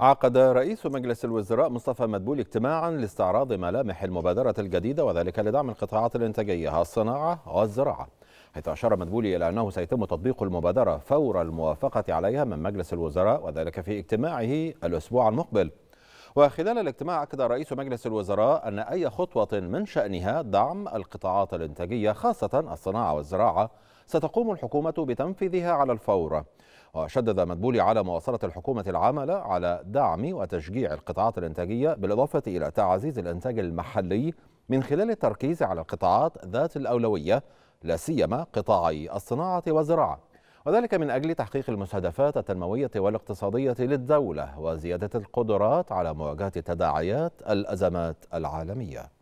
عقد رئيس مجلس الوزراء مصطفى مدبول اجتماعا لاستعراض ملامح المبادرة الجديدة وذلك لدعم القطاعات الإنتاجية الصناعة والزراعة حيث أشار مدبولي إلى أنه سيتم تطبيق المبادرة فور الموافقة عليها من مجلس الوزراء وذلك في اجتماعه الأسبوع المقبل وخلال الاجتماع أكد رئيس مجلس الوزراء أن أي خطوة من شأنها دعم القطاعات الإنتاجية خاصة الصناعة والزراعة ستقوم الحكومة بتنفيذها على الفور وشدد مدبولي على مواصلة الحكومة العمل على دعم وتشجيع القطاعات الإنتاجية بالإضافة إلى تعزيز الإنتاج المحلي من خلال التركيز على القطاعات ذات الأولوية لا سيما قطاعي الصناعة والزراعة وذلك من أجل تحقيق المستهدفات التنموية والاقتصادية للدولة وزيادة القدرات على مواجهة تداعيات الأزمات العالمية